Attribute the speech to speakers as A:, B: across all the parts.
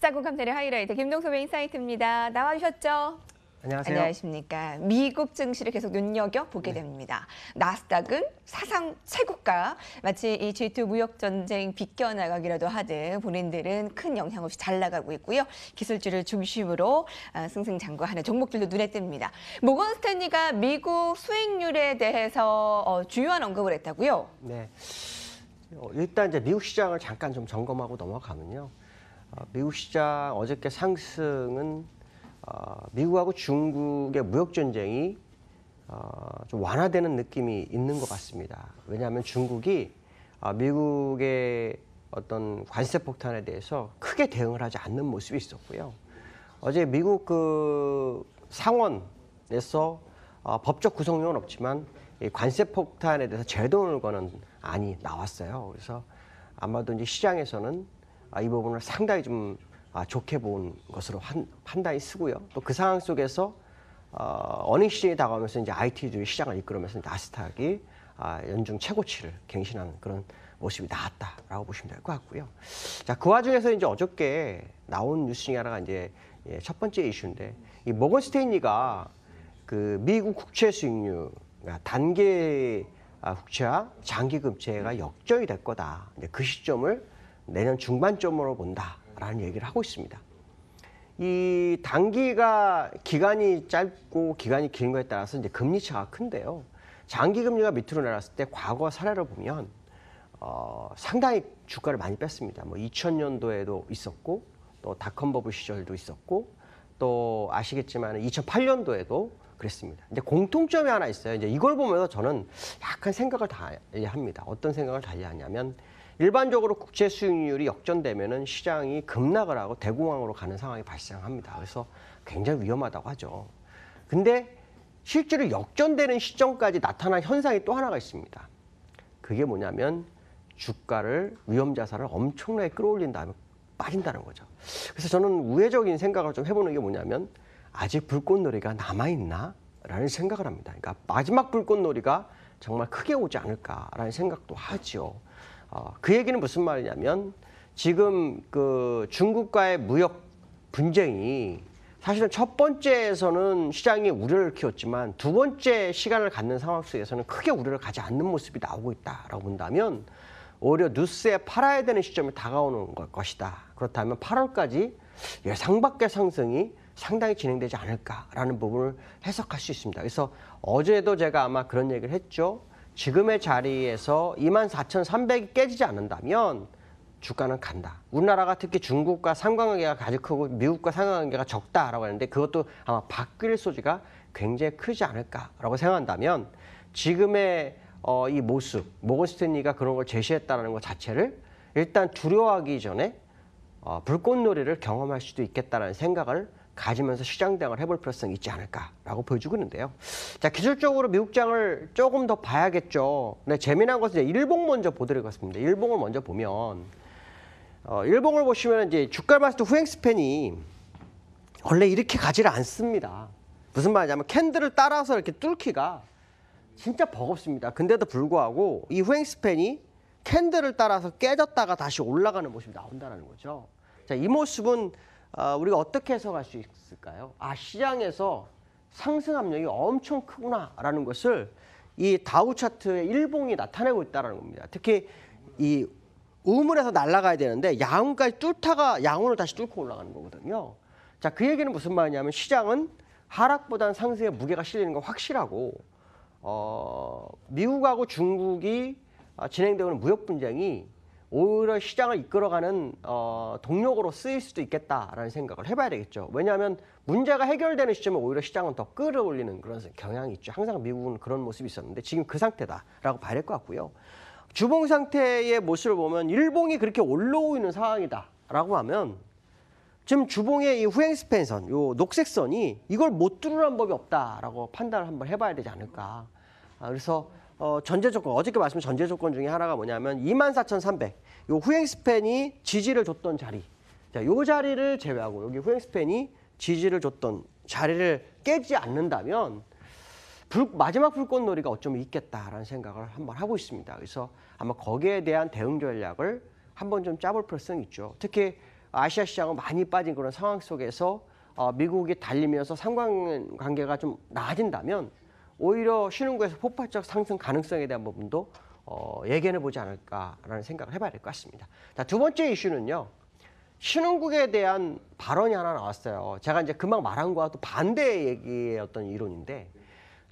A: 시사구 감사의 하이라이트 김동섭의인사이트입니다 나와주셨죠? 안녕하세요. 안녕하십니까. 미국 증시를 계속 눈여겨 보게 네. 됩니다. 나스닥은 사상 최고가 마치 이 G2 무역 전쟁 비껴나가기라도 하듯 본인들은 큰 영향 없이 잘 나가고 있고요. 기술주를 중심으로 아, 승승장구하는 종목들도 눈에 띕니다. 모건 스탠리가 미국 수익률에 대해서 주요한 어, 언급을
B: 했다고요. 네. 어, 일단 이제 미국 시장을 잠깐 좀 점검하고 넘어가면요. 어, 미국 시장 어저께 상승은 어, 미국하고 중국의 무역 전쟁이 어, 좀 완화되는 느낌이 있는 것 같습니다. 왜냐하면 중국이 미국의 어떤 관세 폭탄에 대해서 크게 대응을 하지 않는 모습이 있었고요. 어제 미국 그 상원에서 법적 구성용은 없지만 관세 폭탄에 대해서 제동을 거는 안이 나왔어요. 그래서 아마도 이제 시장에서는 아, 이 부분을 상당히 좀 아, 좋게 본 것으로 한, 판단이 쓰고요. 또 그 상황 속에서 어, 어닝 시즌이 다가오면서 이제 IT주의 시장을 이끌어면서 나스닥이 아, 연중 최고치를 갱신하는 그런 모습이 나왔다라고 보시면 될 것 같고요. 자, 그 와중에서 이제 어저께 나온 뉴스 중에 하나가 이제 예, 첫 번째 이슈인데 이 모건 스테인리가 그 미국 국채 수익률 그단계 아, 국채와 장기 금체가 역전이 될 거다. 이제 그 시점을 내년 중반쯤으로 본다라는 얘기를 하고 있습니다. 이 단기가 기간이 짧고 기간이 긴 거에 따라서 이제 금리 차가 큰데요. 장기 금리가 밑으로 내려갔을 때 과거 사례를 보면 어, 상당히 주가를 많이 뺐습니다. 뭐 2000년도에도 있었고 또 닷컴 버블 시절도 있었고 또 아시겠지만 2008년도에도 그랬습니다. 이제 공통점이 하나 있어요. 이제 이걸 보면서 저는 약간 생각을 다 합니다. 어떤 생각을 달리 하냐면 일반적으로 국채 수익률이 역전되면은 시장이 급락을 하고 대공황으로 가는 상황이 발생합니다. 그래서 굉장히 위험하다고 하죠. 근데 실제로 역전되는 시점까지 나타난 현상이 또 하나가 있습니다. 그게 뭐냐면 주가를 위험 자산을 엄청나게 끌어올린 다음에 빠진다는 거죠. 그래서 저는 우회적인 생각을 좀 해보는 게 뭐냐면 아직 불꽃놀이가 남아있나? 라는 생각을 합니다. 그러니까 마지막 불꽃놀이가 정말 크게 오지 않을까라는 생각도 하지요. 어, 그 얘기는 무슨 말이냐면 지금 그 중국과의 무역 분쟁이 사실은 첫 번째에서는 시장이 우려를 키웠지만 두 번째 시간을 갖는 상황 속에서는 크게 우려를 가지 않는 모습이 나오고 있다라고 본다면 오히려 뉴스에 팔아야 되는 시점이 다가오는 걸 것이다. 그렇다면 8월까지 예상 밖의 상승이 상당히 진행되지 않을까라는 부분을 해석할 수 있습니다. 그래서 어제도 제가 아마 그런 얘기를 했죠. 지금의 자리에서 24,300이 깨지지 않는다면 주가는 간다. 우리나라가 특히 중국과 상관관계가 아주 크고 미국과 상관관계가 적다라고 하는데 그것도 아마 바뀔 소지가 굉장히 크지 않을까라고 생각한다면 지금의 어, 이 모습, 모건스탠리가 그런 걸 제시했다는 것 자체를 일단 두려워하기 전에 어, 불꽃놀이를 경험할 수도 있겠다는 생각을 가지면서 시장대응을 해볼 필요성이 있지 않을까라고 보여주고 있는데요. 자, 기술적으로 미국장을 조금 더 봐야겠죠. 근데 재미난 것은 이제 일봉 먼저 보드리겠습니다. 일봉을 먼저 보면, 어, 일봉을 보시면 이제 주가를 봤을 때 후행 스팬이 원래 이렇게 가지를 않습니다. 무슨 말이냐면 캔들을 따라서 이렇게 뚫기가 진짜 버겁습니다. 근데도 불구하고 이 후행 스팬이 캔들을 따라서 깨졌다가 다시 올라가는 모습이 나온다는 거죠. 자, 이 모습은 어, 우리가 어떻게 해석할 수 있을까요? 아 시장에서 상승 압력이 엄청 크구나라는 것을 이 다우 차트의 일봉이 나타내고 있다는 겁니다. 특히 이 우물에서 날아가야 되는데 양운까지 뚫다가 양운을 다시 뚫고 올라가는 거거든요. 자, 그 얘기는 무슨 말이냐면 시장은 하락보다는 상승의 무게가 실리는 건 확실하고 어, 미국하고 중국이 어, 진행되고 있는 무역 분쟁이 오히려 시장을 이끌어가는 어, 동력으로 쓰일 수도 있겠다라는 생각을 해봐야 되겠죠. 왜냐하면 문제가 해결되는 시점에 오히려 시장은 더 끌어올리는 그런 경향이 있죠. 항상 미국은 그런 모습이 있었는데 지금 그 상태다라고 봐야 될 것 같고요. 주봉 상태의 모습을 보면 일봉이 그렇게 올라오는 상황이다라고 하면 지금 주봉의 이 후행 스펜선, 이 녹색 선이 이걸 못 뚫으란 법이 없다라고 판단을 한번 해봐야 되지 않을까. 아, 그래서 어, 전제 조건, 어저께 말씀 전제 조건 중에 하나가 뭐냐면 24,300. 요 후행 스팬이 지지를 줬던 자리. 자, 요 자리를 제외하고 여기 후행 스팬이 지지를 줬던 자리를 깨지 않는다면 불, 마지막 불꽃놀이가 어쩌면 있겠다라는 생각을 한번 하고 있습니다. 그래서 아마 거기에 대한 대응 전략을 한번 좀 짜볼 필요성이 있죠. 특히 아시아 시장은 많이 빠진 그런 상황 속에서 어, 미국이 달리면서 상관관계가 좀 나아진다면 오히려 신흥국에서 폭발적 상승 가능성에 대한 부분도 어, 예견해 보지 않을까라는 생각을 해봐야 될 것 같습니다. 자, 두 번째 이슈는요. 신흥국에 대한 발언이 하나 나왔어요. 제가 이제 금방 말한 거와 또 반대의 얘기의 어떤 이론인데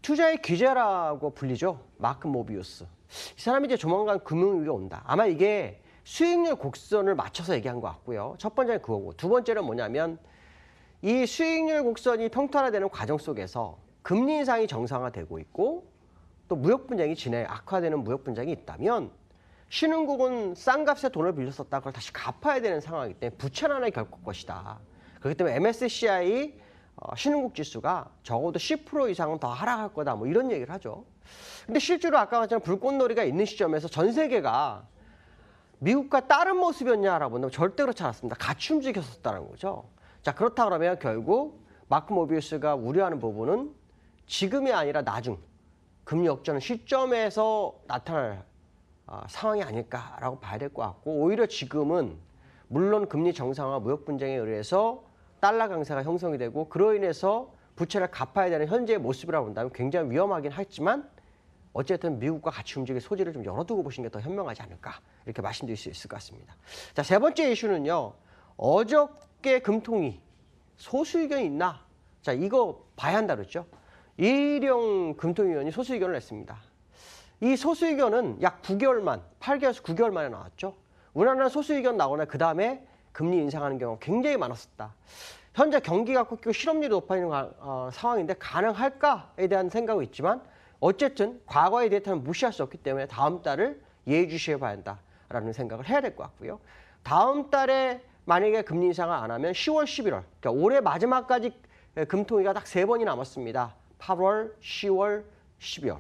B: 투자의 기재라고 불리죠. 마크 모비우스. 이 사람이 이제 조만간 금융위기가 온다. 아마 이게 수익률 곡선을 맞춰서 얘기한 것 같고요. 첫 번째는 그거고 두 번째는 뭐냐면 이 수익률 곡선이 평탄화되는 과정 속에서 금리 인상이 정상화되고 있고 또 무역 분쟁이 진행 악화되는 무역 분쟁이 있다면 신흥국은 싼 값에 돈을 빌렸었다 그걸 다시 갚아야 되는 상황이기 때문에 부채난에 결국 것이다. 그렇기 때문에 MSCI 어, 신흥국 지수가 적어도 10% 이상은 더 하락할 거다 뭐 이런 얘기를 하죠. 근데 실제로 아까 말처럼 불꽃놀이가 있는 시점에서 전 세계가 미국과 다른 모습이었냐라고 본다면 절대 그렇지 않았습니다. 같이 움직였었다는 거죠. 자 그렇다 그러면 결국 마크 모비우스가 우려하는 부분은 지금이 아니라 나중 금리 역전 시점에서 나타날 아, 상황이 아닐까라고 봐야 될 것 같고 오히려 지금은 물론 금리 정상화 무역 분쟁에 의해서 달러 강세가 형성이 되고 그로 인해서 부채를 갚아야 되는 현재의 모습이라고 본다면 굉장히 위험하긴 하지만 어쨌든 미국과 같이 움직일 소지를 좀 열어두고 보시는 게 더 현명하지 않을까 이렇게 말씀드릴 수 있을 것 같습니다. 자 세 번째 이슈는요. 어저께 금통위 소수 의견이 있나? 자 이거 봐야 한다 그랬죠. 이룡 금통위원이 소수의견을 냈습니다. 이 소수의견은 약 9개월만, 8개월에서 9개월 만에 나왔죠. 우리나라는 소수의견 나오나 그 다음에 금리 인상하는 경우가 굉장히 많았었다. 현재 경기가 꺾이고 실업률이 높아지는 어, 상황인데 가능할까에 대한 생각은 있지만 어쨌든 과거에 대해서는 무시할 수 없기 때문에 다음 달을 예의주시해 봐야 한다라는 생각을 해야 될 것 같고요. 다음 달에 만약에 금리 인상을 안 하면 10월, 11월, 그러니까 올해 마지막까지 금통위가 딱 세 번이 남았습니다. 8월, 10월, 12월.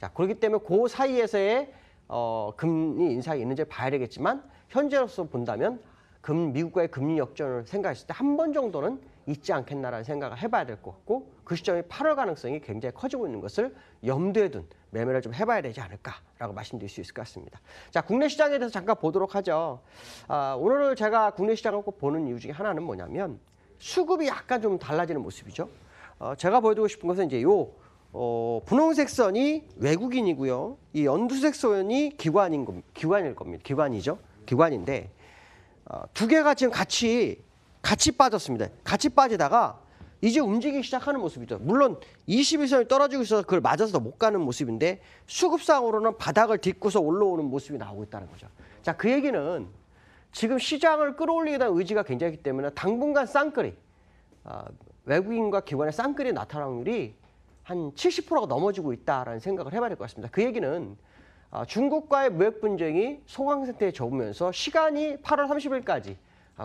B: 자, 그렇기 때문에 그 사이에서의 어, 금리 인상이 있는지 봐야 되겠지만 현재로서 본다면 금, 미국과의 금리 역전을 생각했을 때 한 번 정도는 있지 않겠나라는 생각을 해봐야 될 것 같고 그 시점이 8월 가능성이 굉장히 커지고 있는 것을 염두에 둔 매매를 좀 해봐야 되지 않을까라고 말씀드릴 수 있을 것 같습니다. 자 국내 시장에 대해서 잠깐 보도록 하죠. 아, 오늘 제가 국내 시장을 꼭 보는 이유 중에 하나는 뭐냐면 수급이 약간 좀 달라지는 모습이죠. 어, 제가 보여드리고 싶은 것은 이제 요 어, 분홍색 선이 외국인이고요. 이 연두색 선이 기관인 겁, 기관일 겁니다. 기관이죠. 기관인데 어, 두 개가 지금 같이 같이 빠졌습니다. 같이 빠지다가 이제 움직이기 시작하는 모습이죠. 물론 21선이 떨어지고 있어서 그걸 맞아서 못 가는 모습인데 수급상으로는 바닥을 딛고서 올라오는 모습이 나오고 있다는 거죠. 자, 그 얘기는 지금 시장을 끌어올리겠다는 의지가 굉장히 있기 때문에 당분간 쌍끌이 아, 외국인과 기관의 쌍끌이 나타락률이 한 70%가 넘어지고 있다라는 생각을 해봐야 될 것 같습니다. 그 얘기는 아, 중국과의 무역 분쟁이 소강 상태에 접으면서 시간이 8월 30일까지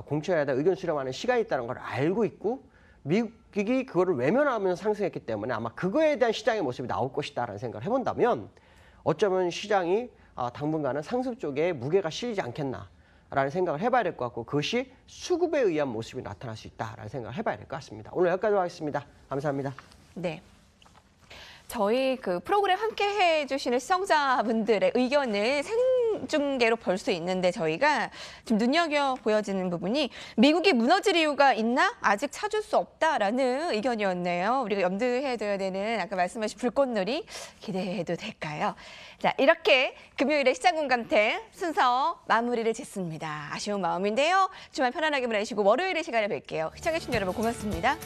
B: 공청회에다 의견 수렴하는 시간이 있다는 걸 알고 있고 미국이 그거를 외면하면서 상승했기 때문에 아마 그거에 대한 시장의 모습이 나올 것이다라는 생각을 해본다면 어쩌면 시장이 아, 당분간은 상승 쪽에 무게가 실리지 않겠나 라는 생각을 해봐야 될 것 같고 그것이 수급에 의한 모습이 나타날 수 있다라는 생각을 해봐야 될 것 같습니다. 오늘 여기까지 하겠습니다. 감사합니다. 네.
A: 저희 그 프로그램 함께 해주시는 시청자분들의 의견을 생 연중계로 볼 수 있는데 저희가 지금 눈여겨 보여지는 부분이 미국이 무너질 이유가 있나 아직 찾을 수 없다라는 의견이었네요. 우리가 염두해둬야 되는 아까 말씀하신 불꽃놀이 기대해도 될까요? 자 이렇게 금요일에 시장 공감템 순서 마무리를 짓습니다. 아쉬운 마음인데요. 주말 편안하게 보내시고 월요일에시간을 뵐게요. 시청해주신 여러분 고맙습니다.